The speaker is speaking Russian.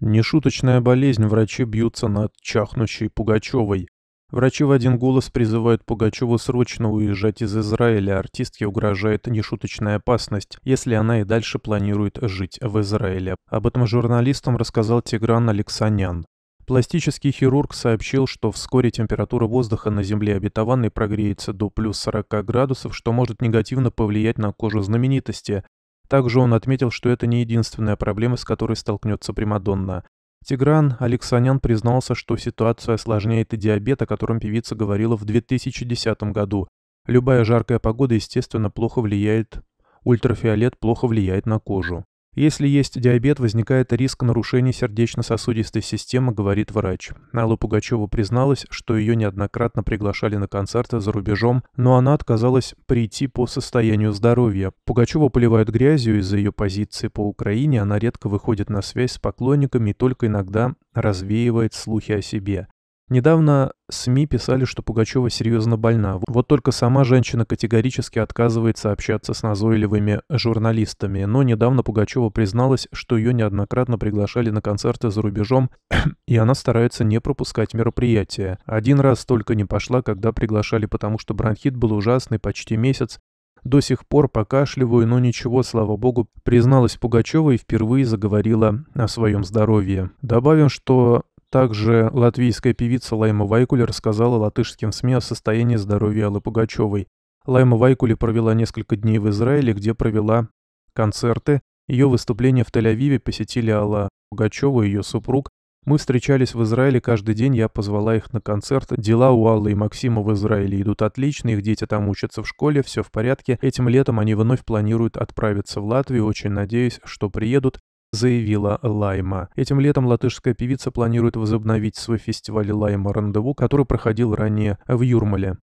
Нешуточная болезнь, врачи бьются над чахнущей Пугачевой. Врачи в один голос призывают Пугачеву срочно уезжать из Израиля, артистке угрожает нешуточная опасность, если она и дальше планирует жить в Израиле. Об этом журналистам рассказал Тигран Алексанян. Пластический хирург сообщил, что вскоре температура воздуха на Земле обетованной прогреется до плюс 40 градусов, что может негативно повлиять на кожу знаменитости. Также он отметил, что это не единственная проблема, с которой столкнется Примадонна. Тигран Алексанян признался, что ситуацию осложняет и диабет, о котором певица говорила в 2010 году. Любая жаркая погода, естественно, плохо влияет, ультрафиолет плохо влияет на кожу. Если есть диабет, возникает риск нарушений сердечно-сосудистой системы, говорит врач. Алла Пугачева призналась, что ее неоднократно приглашали на концерты за рубежом, но она отказалась прийти по состоянию здоровья. Пугачева поливают грязью из-за ее позиции по Украине, она редко выходит на связь с поклонниками и только иногда развеивает слухи о себе. Недавно СМИ писали, что Пугачева серьезно больна. Вот только сама женщина категорически отказывается общаться с назойливыми журналистами. Но недавно Пугачева призналась, что ее неоднократно приглашали на концерты за рубежом, и она старается не пропускать мероприятия. Один раз только не пошла, когда приглашали, потому что бронхит был ужасный почти месяц. До сих пор покашливаю, но ничего, слава богу, призналась Пугачева и впервые заговорила о своем здоровье. Добавим, что также латвийская певица Лайма Вайкулер рассказала латышским СМИ о состоянии здоровья Аллы Пугачевой. Лайма Вайкуле провела несколько дней в Израиле, где провела концерты. Ее выступления в Тель-Авиве посетили Алла Пугачева и ее супруг. Мы встречались в Израиле каждый день, я позвала их на концерт. Дела у Аллы и Максима в Израиле идут отлично, их дети там учатся в школе, все в порядке. Этим летом они вновь планируют отправиться в Латвию, очень надеюсь, что приедут заявила Лайма. Этим летом латышская певица планирует возобновить свой фестиваль «Лайма Рандеву», который проходил ранее в Юрмале.